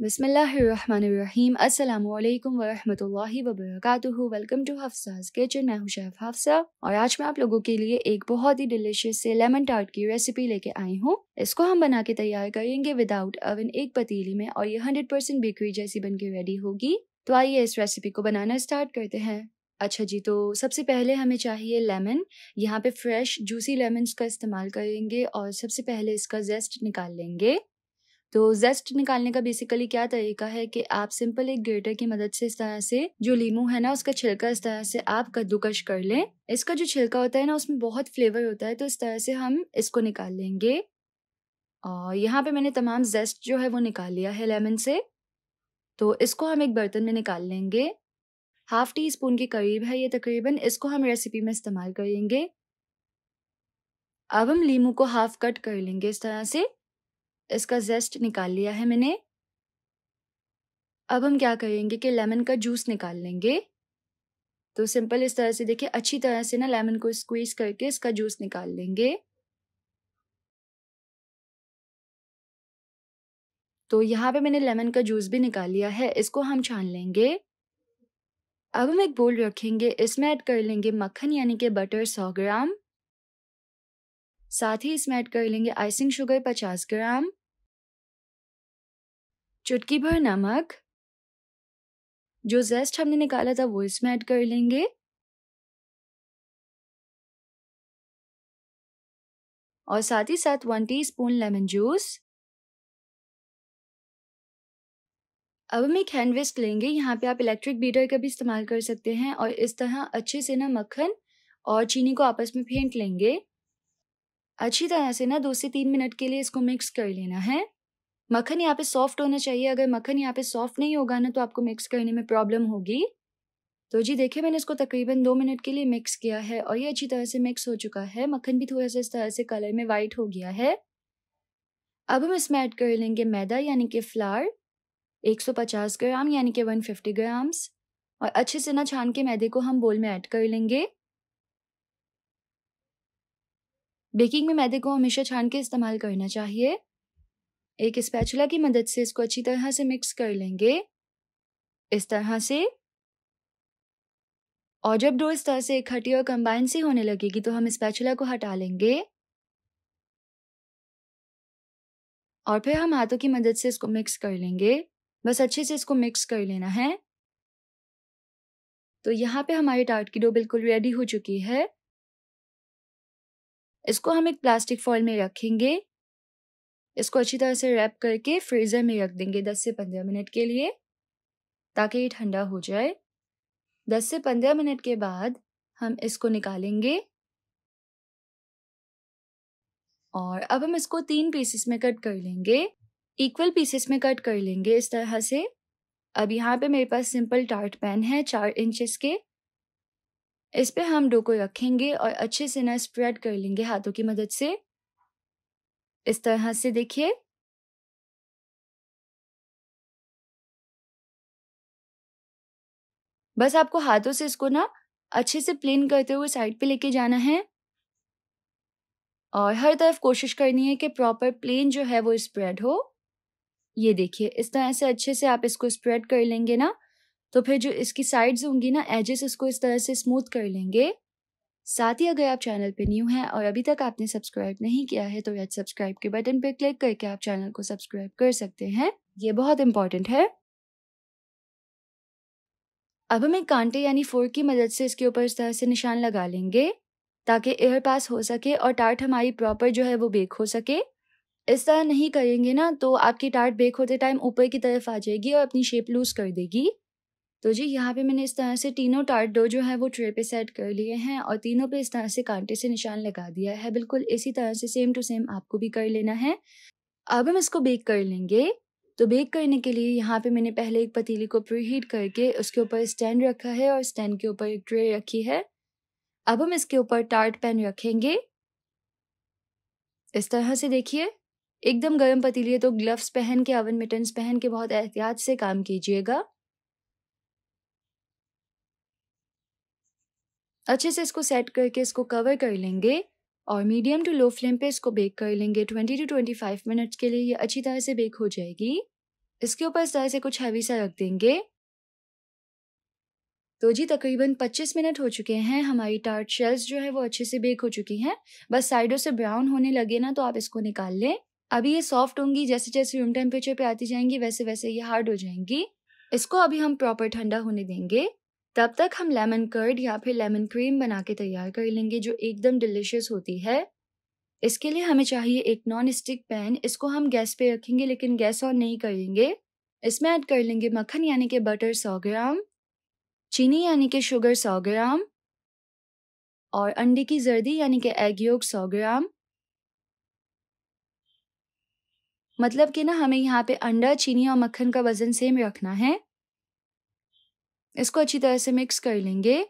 बसमीम अल्लाम वबरक वेलकम टू हफ्साज किचन मैं शेफ़ हफ्सा और आज मैं आप लोगों के लिए एक बहुत ही डिलीशियस से लेमन टार्ट की रेसिपी लेके आई हूँ इसको हम बना के तैयार करेंगे विदाउट अवन एक पतीली में और ये 100% परसेंट बेकरी जैसी बन के रेडी होगी तो आइए इस रेसिपी को बनाना स्टार्ट करते हैं अच्छा जी तो सबसे पहले हमें चाहिए लेमन यहाँ पे फ्रेश जूसी लेमन का इस्तेमाल करेंगे और सबसे पहले इसका जेस्ट निकाल लेंगे तो जेस्ट निकालने का बेसिकली क्या तरीका है कि आप सिंपल एक ग्रेटर की मदद से इस तरह से जो लीमू है ना उसका छिलका इस तरह से आप कद्दूकश कर लें इसका जो छिलका होता है ना उसमें बहुत फ्लेवर होता है तो इस तरह से हम इसको निकाल लेंगे और यहाँ पे मैंने तमाम जेस्ट जो है वो निकाल लिया है लेमन से तो इसको हम एक बर्तन में निकाल लेंगे हाफ टी स्पून के करीब है ये तकरीबन इसको हम रेसिपी में इस्तेमाल करेंगे अब हम लीमू को हाफ कट कर लेंगे इस तरह से इसका जेस्ट निकाल लिया है मैंने अब हम क्या करेंगे कि लेमन का जूस निकाल लेंगे तो सिंपल इस तरह से देखिए अच्छी तरह से ना लेमन को स्क्वीज करके इसका जूस निकाल लेंगे तो यहाँ पे मैंने लेमन का जूस भी निकाल लिया है इसको हम छान लेंगे अब हम एक बोल रखेंगे इसमें ऐड कर लेंगे मक्खन यानी कि बटर सौ ग्राम साथ ही इसमें ऐड कर लेंगे आइसिंग शुगर पचास ग्राम चुटकी भर नमक जो जेस्ट हमने निकाला था वो इसमें ऐड कर लेंगे और साथ ही साथ वन टीस्पून लेमन जूस अब हम एक हैंड विस्क लेंगे यहाँ पे आप इलेक्ट्रिक बीटर का भी इस्तेमाल कर सकते हैं और इस तरह अच्छे से ना मक्खन और चीनी को आपस में फेंट लेंगे अच्छी तरह से ना दो से तीन मिनट के लिए इसको मिक्स कर लेना है मक्खन यहाँ पे सॉफ्ट होना चाहिए अगर मक्खन यहाँ पे सॉफ्ट नहीं होगा ना तो आपको मिक्स करने में प्रॉब्लम होगी तो जी देखिए मैंने इसको तकरीबन दो मिनट के लिए मिक्स किया है और ये अच्छी तरह से मिक्स हो चुका है मक्खन भी थोड़ा सा इस तरह से कलर में वाइट हो गया है अब हम इसमें ऐड कर लेंगे मैदा यानी कि सौ 150 ग्राम यानी कि 150 ग्राम्स और अच्छे से ना छान के मैदे को हम बोल में ऐड कर लेंगे बेकिंग में मैदे को हमेशा छान के इस्तेमाल करना चाहिए एक स्पैचुला की मदद से इसको अच्छी तरह से मिक्स कर लेंगे इस तरह से और जब डो इस तरह से इकट्ठी और कंबाइन सी होने लगेगी तो हम स्पैचुला को हटा लेंगे और फिर हम हाथों की मदद से इसको मिक्स कर लेंगे बस अच्छे से इसको मिक्स कर लेना है तो यहाँ पे हमारी टार्ट की डो बिल्कुल रेडी हो चुकी है इसको हम एक प्लास्टिक फॉइल में रखेंगे इसको अच्छी तरह से रैप करके फ्रीज़र में रख देंगे 10 से 15 मिनट के लिए ताकि ये ठंडा हो जाए 10 से 15 मिनट के बाद हम इसको निकालेंगे और अब हम इसको तीन पीसेस में कट कर लेंगे इक्वल पीसेस में कट कर लेंगे इस तरह से अब यहाँ पे मेरे पास सिंपल टार्ट पैन है चार इंचेस के इस पे हम डो को रखेंगे और अच्छे से ना स्प्रेड कर लेंगे हाथों की मदद से इस तरह से देखिए बस आपको हाथों से इसको ना अच्छे से प्लेन करते हुए साइड पे लेके जाना है और हर तरफ कोशिश करनी है कि प्रॉपर प्लेन जो है वो स्प्रेड हो ये देखिए इस तरह से अच्छे से आप इसको स्प्रेड कर लेंगे ना तो फिर जो इसकी साइड्स होंगी ना एजेस इसको इस तरह से स्मूथ कर लेंगे साथ ही अगर आप चैनल पर न्यू हैं और अभी तक आपने सब्सक्राइब नहीं किया है तो रेड सब्सक्राइब के बटन पर क्लिक करके आप चैनल को सब्सक्राइब कर सकते हैं ये बहुत इंपॉर्टेंट है अब हम एक कांटे यानी फोर्क की मदद से इसके ऊपर इस तरह से निशान लगा लेंगे ताकि एयर पास हो सके और टार्ट हमारी प्रॉपर जो है वो बेक हो सके इस तरह नहीं करेंगे ना तो आपकी टार्ट बेक होते टाइम ऊपर की तरफ आ जाएगी और अपनी शेप लूज कर देगी तो जी यहाँ पे मैंने इस तरह से तीनों टार्ट डो जो है वो ट्रे पे सेट कर लिए हैं और तीनों पे इस तरह से कांटे से निशान लगा दिया है बिल्कुल इसी तरह से सेम टू सेम आपको भी कर लेना है अब हम इसको बेक कर लेंगे तो बेक करने के लिए यहाँ पे मैंने पहले एक पतीली को प्री हीट करके उसके ऊपर स्टैंड रखा है और स्टैंड के ऊपर एक ट्रे रखी है अब हम इसके ऊपर टार्ट पैन रखेंगे इस तरह से देखिए एकदम गर्म पतीली है तो ग्लव्स पहन के अवन मिटन्स पहन के बहुत एहतियात से काम कीजिएगा अच्छे से इसको सेट करके इसको कवर कर लेंगे और मीडियम टू लो फ्लेम पे इसको बेक कर लेंगे twenty to twenty five minutes के लिए ये अच्छी तरह से बेक हो जाएगी इसके ऊपर इस तरह से कुछ हैवी सा रख देंगे तो जी तकरीबन पच्चीस मिनट हो चुके हैं हमारी टार्ट शेल्स जो है वो अच्छे से बेक हो चुकी हैं बस साइडों से ब्राउन होने लगे ना तो आप इसको निकाल लें अभी ये सॉफ्ट होंगी जैसे जैसे रूम टेम्परेचर पे आती जाएंगी वैसे वैसे ये हार्ड हो जाएंगी इसको अभी हम प्रॉपर ठंडा होने देंगे तब तक हम लेमन कर्ड या फिर लेमन क्रीम बना के तैयार कर लेंगे जो एकदम डिलिशियस होती है इसके लिए हमें चाहिए एक नॉन स्टिक पैन इसको हम गैस पे रखेंगे लेकिन गैस ऑन नहीं करेंगे इसमें ऐड कर लेंगे मक्खन यानी कि बटर सौ ग्राम चीनी यानी कि शुगर सौ ग्राम और अंडे की जर्दी यानी कि एग योग सौ ग्राम मतलब कि ना हमें यहाँ पे अंडा चीनी और मक्खन का वज़न सेम रखना है इसको अच्छी तरह से मिक्स कर लेंगे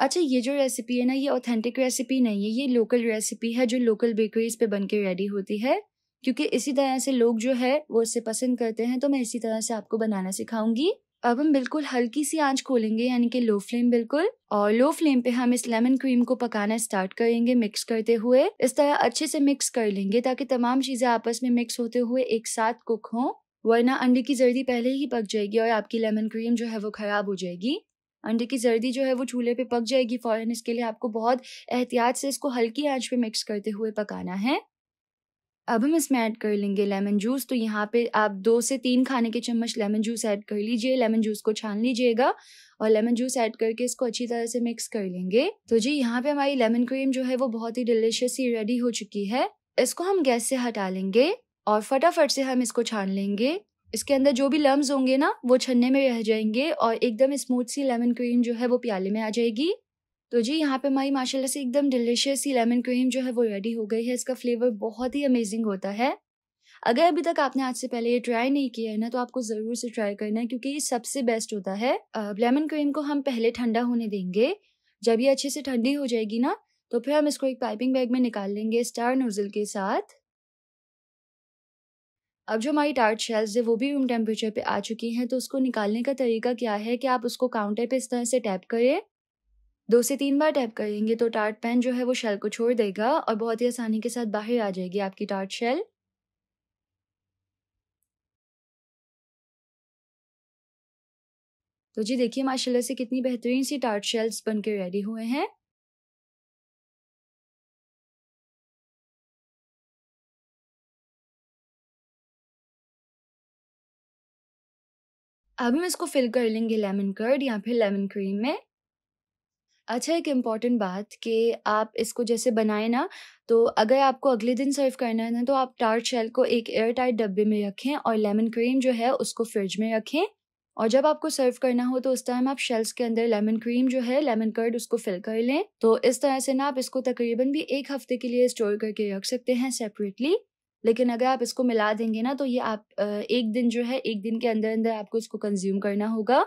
अच्छा ये जो रेसिपी है ना ये ऑथेंटिक रेसिपी नहीं है ये लोकल रेसिपी है जो लोकल बेकरीज पे बन के रेडी होती है क्योंकि इसी तरह से लोग जो है वो इसे पसंद करते हैं तो मैं इसी तरह से आपको बनाना सिखाऊंगी अब हम बिल्कुल हल्की सी आंच खोलेंगे यानी कि लो फ्लेम बिल्कुल और लो फ्लेम पे हम इस लेमन क्रीम को पकाना स्टार्ट करेंगे मिक्स करते हुए इस तरह अच्छे से मिक्स कर लेंगे ताकि तमाम चीज़ें आपस में मिक्स होते हुए एक साथ कुक हों वरना अंडे की जर्दी पहले ही पक जाएगी और आपकी लेमन क्रीम जो है वो ख़राब हो जाएगी अंडे की जर्दी जो है वो चूल्हे पे पक जाएगी फ़ौरन इसके लिए आपको बहुत एहतियात से इसको हल्की आंच पे मिक्स करते हुए पकाना है अब हम इसमें ऐड कर लेंगे लेमन जूस तो यहाँ पे आप दो से तीन खाने के चम्मच लेमन जूस ऐड कर लीजिए लेमन जूस को छान लीजिएगा और लेमन जूस ऐड करके इसको अच्छी तरह से मिक्स कर लेंगे तो जी यहाँ पे हमारी लेमन क्रीम जो है वो बहुत ही डिलिशियस ही रेडी हो चुकी है इसको हम गैस से हटा लेंगे और फटाफट से हम इसको छान लेंगे इसके अंदर जो भी लम्ब होंगे ना वो छन्ने में रह जाएंगे और एकदम स्मूथ सी लेमन क्रीम जो है वो प्याले में आ जाएगी तो जी यहाँ पे हमारी माशाल्लाह से एकदम डिलिशियस सी लेमन क्रीम जो है वो रेडी हो गई है इसका फ्लेवर बहुत ही अमेजिंग होता है अगर अभी तक आपने आज से पहले ये ट्राई नहीं किया है ना तो आपको ज़रूर से ट्राई करना है क्योंकि ये सबसे बेस्ट होता है लेमन क्रीम को हम पहले ठंडा होने देंगे जब ये अच्छे से ठंडी हो जाएगी ना तो फिर हम इसको एक पाइपिंग बैग में निकाल लेंगे स्टार नोज़ल के साथ अब जो हमारी टार्ट शेल्स है वो भी रूम टेम्परेचर पे आ चुकी हैं तो उसको निकालने का तरीका क्या है कि आप उसको काउंटर पे इस तरह से टैप करें दो से तीन बार टैप करेंगे तो टार्ट पैन जो है वो शेल को छोड़ देगा और बहुत ही आसानी के साथ बाहर आ जाएगी आपकी टार्ट शेल तो जी देखिए माशाल्लाह से कितनी बेहतरीन सी टार्ट शेल्स बनकर रेडी हुए हैं अब हम इसको फिल कर लेंगे लेमन कर्ड या फिर लेमन क्रीम में अच्छा एक इम्पॉर्टेंट बात कि आप इसको जैसे बनाए ना तो अगर आपको अगले दिन सर्व करना है ना तो आप टार्ट शेल को एक एयर टाइट डब्बे में रखें और लेमन क्रीम जो है उसको फ्रिज में रखें और जब आपको सर्व करना हो तो उस टाइम आप शेल्स के अंदर लेमन क्रीम जो है लेमन कर्ड उसको फिल कर लें तो इस तरह से ना आप इसको तकरीबन भी एक हफ्ते के लिए स्टोर करके रख सकते हैं सेपरेटली लेकिन अगर आप इसको मिला देंगे ना तो ये आप एक दिन जो है एक दिन के अंदर अंदर आपको इसको कंज्यूम करना होगा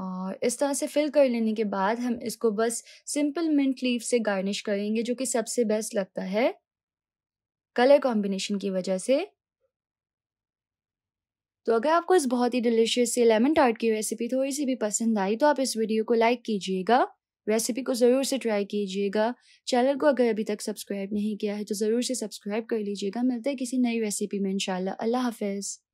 और इस तरह से फिल कर लेने के बाद हम इसको बस सिंपल मिंट लीव से गार्निश करेंगे जो कि सबसे बेस्ट लगता है कलर कॉम्बिनेशन की वजह से तो अगर आपको इस बहुत ही डिलीशियस से लेमन टार्ट की रेसिपी थोड़ी सी भी पसंद आई तो आप इस वीडियो को लाइक कीजिएगा रेसिपी को ज़रूर से ट्राई कीजिएगा चैनल को अगर अभी तक सब्सक्राइब नहीं किया है तो ज़रूर से सब्सक्राइब कर लीजिएगा मिलते हैं किसी नई रेसिपी में इंशाल्लाह अल्लाह हाफिज़